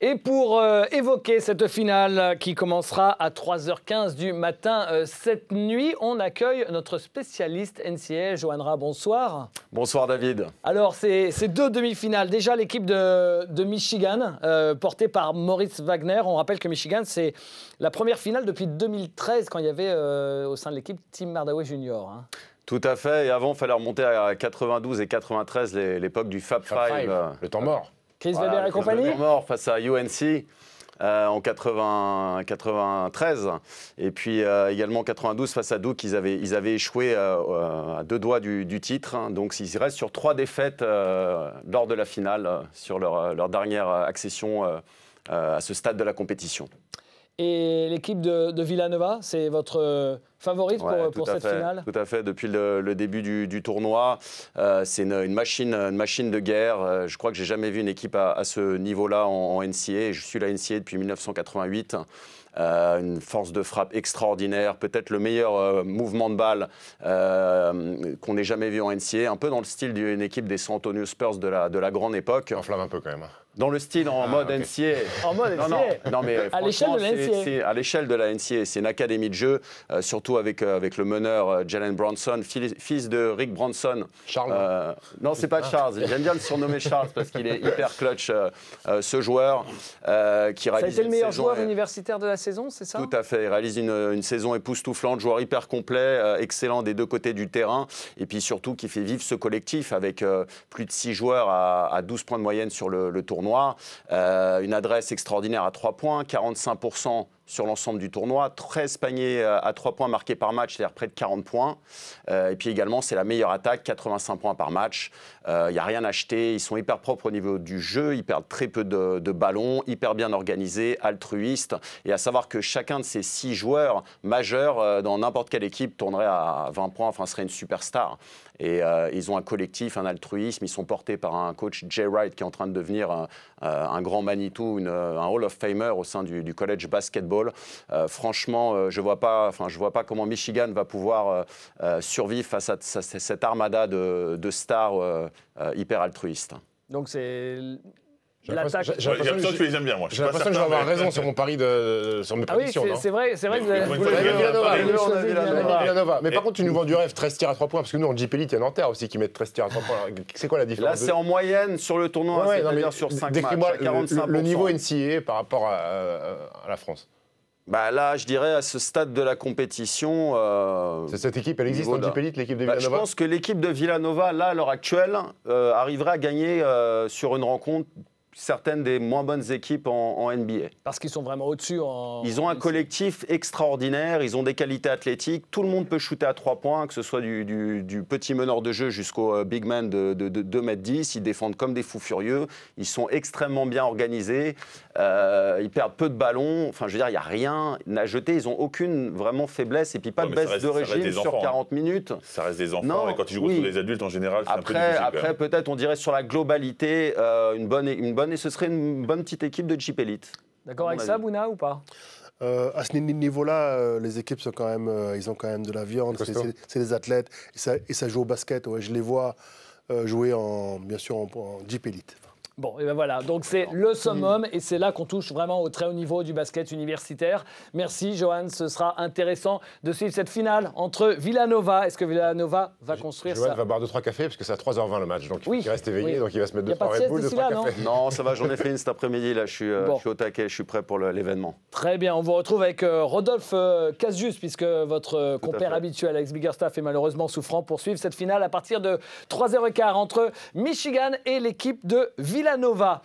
Et pour euh, évoquer cette finale qui commencera à 3h15 du matin euh, cette nuit, on accueille notre spécialiste NCA, Johanna. Bonsoir. Bonsoir David. Alors, ces, deux demi-finales, déjà l'équipe de, Michigan, euh, portée par Maurice Wagner. On rappelle que Michigan, c'est la première finale depuis 2013, quand il y avait au sein de l'équipe Tim Mardaway Junior. Hein. Tout à fait. Et avant, il fallait remonter à 92 et 93, l'époque du Fab, Fab Five. Le temps mort. Chris voilà, Weber et compagnie mort face à UNC. Euh, en 80, 93 et puis euh, également en 92 face à Duke ils avaient, ils avaient échoué euh, à deux doigts du, titre hein. donc ils restent sur trois défaites lors de la finale sur leur, leur dernière accession à ce stade de la compétition. Et l'équipe de, de Villanova c'est votre favorite pour, cette finale Tout à fait, depuis le, début du, tournoi, euh, c'est une, machine, une machine de guerre. Euh, je crois que j'ai jamais vu une équipe à, ce niveau-là en, NCA. Je suis la NCA depuis 1988. Euh, une force de frappe extraordinaire, peut-être le meilleur mouvement de balle qu'on ait jamais vu en NCA, un peu dans le style d'une équipe des San Antonio Spurs de la, de la grande époque. On flamme un peu quand même. Dans le style en ah, mode NCA. En mode NCA. Non, mais à l'échelle de la NCA. À l'échelle de la NCA, c'est une académie de jeu, surtout avec, euh, avec le meneur euh, Jalen Bronson, fils de Rick Bronson. Charles euh, Non, c'est pas ah. Charles. J'aime bien le surnommer Charles parce qu'il est hyper clutch, ce joueur qui réalise. Ça a été le meilleur joueur universitaire de la saison, c'est ça Tout à fait. Il réalise une, saison époustouflante, joueur hyper complet, excellent des deux côtés du terrain et puis surtout qui fait vivre ce collectif avec plus de 6 joueurs à, 12 points de moyenne sur le, le tournoi. une adresse extraordinaire à 3 points, 45 sur l'ensemble du tournoi. 13 paniers euh, à 3 points marqués par match, c'est-à-dire près de 40 points. Euh, et puis également, c'est la meilleure attaque, 85 points par match. Il euh, y n'y a rien à acheter. ils sont hyper propres au niveau du jeu, ils perdent très peu de, ballons, hyper bien organisés, altruistes. Et à savoir que chacun de ces 6 joueurs majeurs dans n'importe quelle équipe tournerait à 20 points, enfin serait une superstar. Et ils ont un collectif, un altruisme, ils sont portés par un coach Jay Wright qui est en train de devenir un, grand Manitou, un Hall of Famer au sein du, du college basketball euh, franchement, euh, je vois enfin, vois pas comment Michigan va pouvoir euh, survivre face à, cette armada de, de stars hyper altruistes. Donc c'est j'ai l'impression que tu les aimes bien, moi. J'ai l'impression que je vais avoir raison sur mon pari de, sur mes ah prédictions. Oui, hein. c'est vrai, c'est vrai. Villanova. Mais par contre, tu nous vends du rêve 13 tirs à 3 points, parce que nous, en JPL il y a Nanterre aussi qui mettent 13 tirs à 3 points. C'est quoi la différence Là, c'est en moyenne sur le tournoi, c'est-à-dire sur 5 matchs. Décris-moi le niveau NCA par rapport à la France bah là, je dirais à ce stade de la compétition. Euh, cette équipe, elle existe en l'équipe de bah, Villanova Je pense que l'équipe de Villanova, là, à l'heure actuelle, euh, arriverait à gagner euh, sur une rencontre certaines des moins bonnes équipes en, NBA. Parce qu'ils sont vraiment au-dessus en... Ils ont un collectif extraordinaire, ils ont des qualités athlétiques, tout le monde peut shooter à trois points, que ce soit du, petit meneur de jeu jusqu'au euh, big man de, 2m10, ils défendent comme des fous furieux, ils sont extrêmement bien organisés, euh, ils perdent peu de ballons, enfin je veux dire, il n'y a rien à jeter, ils n'ont aucune vraiment faiblesse, et puis pas de baisse de régime sur 40 hein. minutes. Ça reste des enfants, non, et quand ils jouent contre des adultes en général, c'est un peu difficile. Après, peut-être on dirait sur la globalité, euh, une bonne... Une bonne et ce serait une bonne petite équipe de Jeep Elite. D'accord avec ça, Bouna, ou pas euh, à ce niveau-là, euh, les équipes sont quand même, euh, ils ont quand même de la viande. C'est des athlètes et ça, joue au basket. je les vois jouer en, bien sûr, en Jeep Elite. Bon, et ben voilà, donc c'est le mm. summum et c'est là qu'on touche vraiment au très haut niveau du basket universitaire. Merci Johan, ce sera intéressant de suivre cette finale entre Villanova. Est-ce que Villanova va construire Johan ça Johan va boire 2-3 cafés parce que c'est à 3h20 le match, donc il reste éveillé, donc il va se mettre 2-3 Red Bull, 2-3 cafés. Non, ça va, j'en ai fait une cet après-midi, là je suis, euh, je suis, au taquet, je suis prêt pour l'événement. Très bien, on vous retrouve avec euh, Rodolphe euh, puisque votre euh, compère habituel Alex Biggerstaff est malheureusement souffrant pour suivre cette finale à partir de 3h15 entre Michigan et l'équipe de Villanova. Villanova